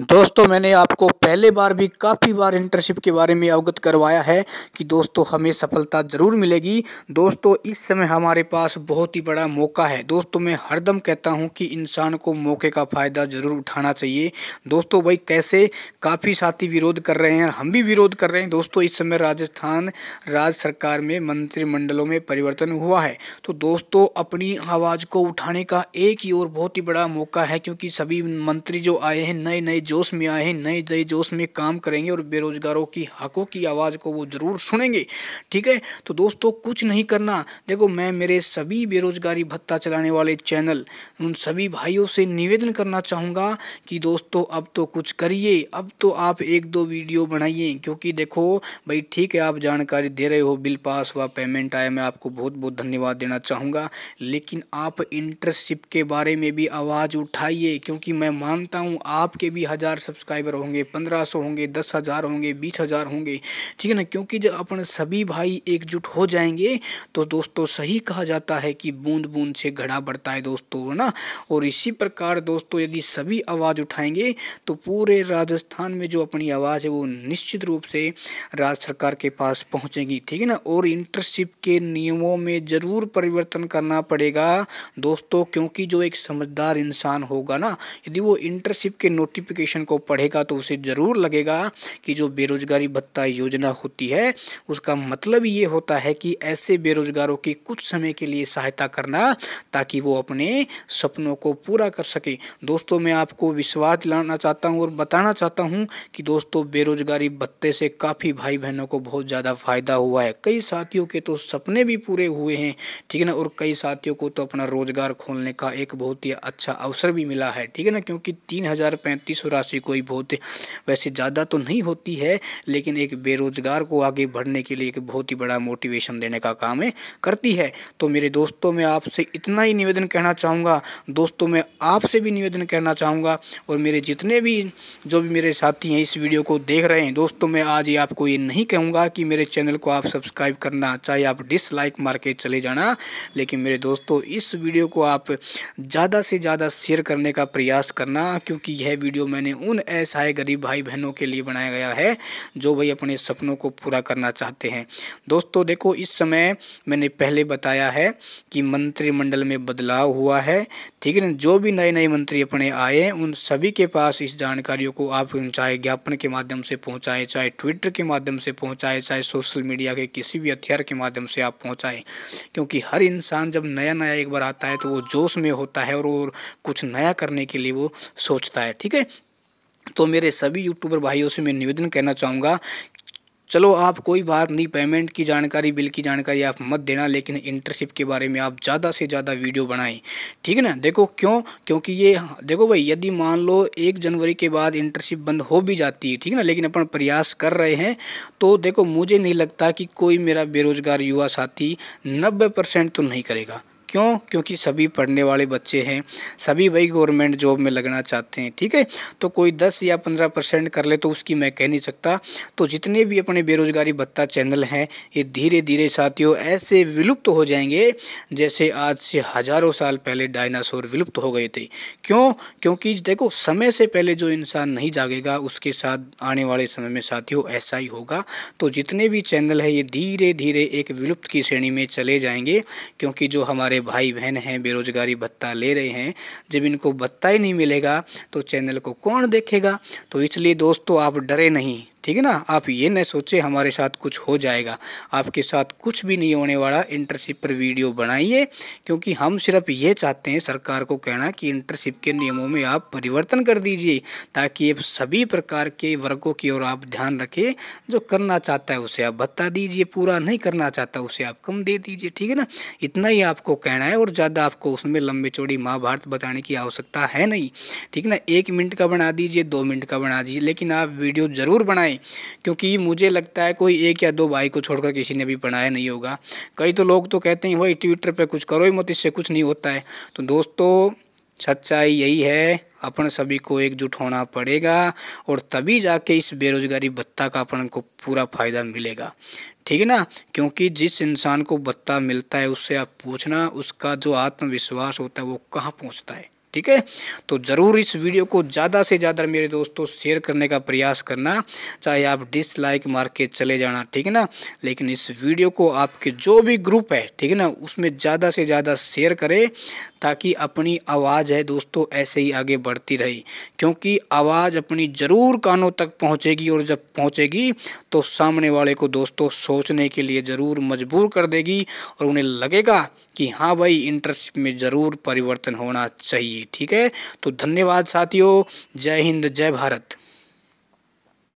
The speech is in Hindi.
दोस्तों मैंने आपको पहले बार भी काफ़ी बार इंटर्नशिप के बारे में अवगत करवाया है कि दोस्तों हमें सफलता ज़रूर मिलेगी दोस्तों इस समय हमारे पास बहुत ही बड़ा मौका है दोस्तों मैं हरदम कहता हूं कि इंसान को मौके का फ़ायदा ज़रूर उठाना चाहिए दोस्तों भाई कैसे काफ़ी साथी विरोध कर रहे हैं हम भी विरोध कर रहे हैं दोस्तों इस समय राजस्थान राज्य सरकार में मंत्रिमंडलों में परिवर्तन हुआ है तो दोस्तों अपनी आवाज़ को उठाने का एक ही और बहुत ही बड़ा मौका है क्योंकि सभी मंत्री जो आए हैं नए नए जोश में आए हैं नए नए जोश में काम करेंगे और बेरोजगारों की हकों की आवाज़ को वो ज़रूर सुनेंगे ठीक है तो दोस्तों कुछ नहीं करना देखो मैं मेरे सभी बेरोजगारी भत्ता चलाने वाले चैनल उन सभी भाइयों से निवेदन करना चाहूँगा कि दोस्तों अब तो कुछ करिए अब तो आप एक दो वीडियो बनाइए क्योंकि देखो भाई ठीक है आप जानकारी दे रहे हो बिल पास हुआ पेमेंट आया मैं आपको बहुत बहुत धन्यवाद देना चाहूँगा लेकिन आप इंटर्नशिप के बारे में भी आवाज़ उठाइए क्योंकि मैं मानता हूँ आपके भी हज़ार सब्सक्राइबर होंगे पंद्रह सौ होंगे दस हज़ार होंगे बीस हज़ार होंगे ठीक है ना क्योंकि जब अपन सभी भाई एकजुट हो जाएंगे तो दोस्तों सही कहा जाता है कि बूंद बूंद से घड़ा बढ़ता है दोस्तों है ना और इसी प्रकार दोस्तों यदि सभी आवाज़ उठाएंगे तो पूरे राजस्थान में जो अपनी आवाज़ है वो निश्चित रूप से राज्य सरकार के पास पहुँचेगी ठीक है ना और इंटरशिप के नियमों में ज़रूर परिवर्तन करना पड़ेगा दोस्तों क्योंकि जो एक समझदार इंसान होगा ना यदि वो इंटरशिप के नोटिफिकेशन नोटिफिकेशन को पढ़ेगा तो उसे ज़रूर लगेगा कि जो बेरोजगारी भत्ता योजना होती है उसका मतलब ये होता है कि ऐसे बेरोजगारों की कुछ समय के लिए सहायता करना ताकि वो अपने सपनों को पूरा कर सके दोस्तों मैं आपको विश्वास दिलाना चाहता हूँ और बताना चाहता हूँ कि दोस्तों बेरोजगारी भत्ते से काफ़ी भाई बहनों को बहुत ज़्यादा फ़ायदा हुआ है कई साथियों के तो सपने भी पूरे हुए हैं ठीक है ना और कई साथियों को तो अपना रोजगार खोलने का एक बहुत ही अच्छा अवसर भी मिला है ठीक है ना क्योंकि तीन हज़ार पैंतीस और राशि कोई बहुत वैसे ज़्यादा तो नहीं होती है लेकिन एक बेरोज़गार को आगे बढ़ने के लिए एक बहुत ही बड़ा मोटिवेशन देने का काम है करती है तो मेरे दोस्तों मैं आपसे इतना ही निवेदन कहना चाहूँगा दोस्तों मैं आपसे भी निवेदन कहना चाहूँगा और मेरे जितने भी जो भी मेरे साथी हैं इस वीडियो को देख रहे हैं दोस्तों मैं आज ही आपको ये नहीं कहूँगा कि मेरे चैनल को आप सब्सक्राइब करना चाहे आप डिसलाइक मार के चले जाना लेकिन मेरे दोस्तों इस वीडियो को आप ज़्यादा से ज़्यादा शेयर करने का प्रयास करना क्योंकि यह वीडियो मैंने मैंने उन ऐसा गरीब भाई बहनों के लिए बनाया गया है जो भाई अपने सपनों को पूरा करना चाहते हैं दोस्तों देखो इस समय मैंने पहले बताया है कि मंत्रिमंडल में बदलाव हुआ है ठीक है ना जो भी नए नए मंत्री अपने आए उन सभी के पास इस जानकारियों को आप चाहे ज्ञापन के माध्यम से पहुँचाएँ चाहे ट्विटर के माध्यम से पहुँचाएँ चाहे सोशल मीडिया के किसी भी हथियार के माध्यम से आप पहुँचाएँ क्योंकि हर इंसान जब नया नया एक बार आता है तो वो जोश में होता है और वो कुछ नया करने के लिए वो सोचता है ठीक है तो मेरे सभी यूट्यूबर भाइयों से मैं निवेदन कहना चाहूँगा चलो आप कोई बात नहीं पेमेंट की जानकारी बिल की जानकारी आप मत देना लेकिन इंटर्नशिप के बारे में आप ज़्यादा से ज़्यादा वीडियो बनाएं ठीक है ना देखो क्यों क्योंकि ये देखो भाई यदि मान लो एक जनवरी के बाद इंटर्नशिप बंद हो भी जाती है ठीक है ना लेकिन अपन प्रयास कर रहे हैं तो देखो मुझे नहीं लगता कि कोई मेरा बेरोजगार युवा साथी नब्बे तो नहीं करेगा क्यों क्योंकि सभी पढ़ने वाले बच्चे हैं सभी वही गवर्नमेंट जॉब में लगना चाहते हैं ठीक है तो कोई दस या पंद्रह परसेंट कर ले तो उसकी मैं कह नहीं सकता तो जितने भी अपने बेरोजगारी भत्ता चैनल हैं ये धीरे धीरे साथियों ऐसे विलुप्त हो जाएंगे जैसे आज से हजारों साल पहले डायनासोर विलुप्त हो गए थे क्यों क्योंकि देखो समय से पहले जो इंसान नहीं जागेगा उसके साथ आने वाले समय में साथियों ऐसा ही होगा तो जितने भी चैनल है ये धीरे धीरे एक विलुप्त की श्रेणी में चले जाएंगे क्योंकि जो हमारे भाई बहन हैं बेरोजगारी भत्ता ले रहे हैं जब इनको भत्ता ही नहीं मिलेगा तो चैनल को कौन देखेगा तो इसलिए दोस्तों आप डरे नहीं ठीक है ना आप ये न सोचे हमारे साथ कुछ हो जाएगा आपके साथ कुछ भी नहीं होने वाला इंटर्नशिप पर वीडियो बनाइए क्योंकि हम सिर्फ ये चाहते हैं सरकार को कहना कि इंटर्नशिप के नियमों में आप परिवर्तन कर दीजिए ताकि सभी प्रकार के वर्गों की ओर आप ध्यान रखें जो करना चाहता है उसे आप बता दीजिए पूरा नहीं करना चाहता उसे आप कम दे दीजिए ठीक है ना इतना ही आपको कहना है और ज़्यादा आपको उसमें लंबी चौड़ी महाभारत बताने की आवश्यकता है नहीं ठीक ना एक मिनट का बना दीजिए दो मिनट का बना दीजिए लेकिन आप वीडियो ज़रूर बनाए पढ़ाएं क्योंकि मुझे लगता है कोई एक या दो भाई को छोड़कर किसी ने भी पढ़ाया नहीं होगा कई तो लोग तो कहते हैं भाई ट्विटर पर कुछ करो ही मत इससे कुछ नहीं होता है तो दोस्तों सच्चाई यही है अपन सभी को एकजुट होना पड़ेगा और तभी जाके इस बेरोजगारी भत्ता का अपन को पूरा फायदा मिलेगा ठीक है ना क्योंकि जिस इंसान को भत्ता मिलता है उससे आप पूछना उसका जो आत्मविश्वास होता है वो कहाँ पहुँचता है ठीक है तो ज़रूर इस वीडियो को ज़्यादा से ज़्यादा मेरे दोस्तों शेयर करने का प्रयास करना चाहे आप डिसलाइक मार के चले जाना ठीक है ना लेकिन इस वीडियो को आपके जो भी ग्रुप है ठीक है ना उसमें ज़्यादा से ज़्यादा शेयर करें ताकि अपनी आवाज़ है दोस्तों ऐसे ही आगे बढ़ती रहे क्योंकि आवाज़ अपनी ज़रूर कानों तक पहुँचेगी और जब पहुँचेगी तो सामने वाले को दोस्तों सोचने के लिए ज़रूर मजबूर कर देगी और उन्हें लगेगा कि हाँ भाई इंटरेस्ट में ज़रूर परिवर्तन होना चाहिए ठीक है तो धन्यवाद साथियों जय हिंद जय भारत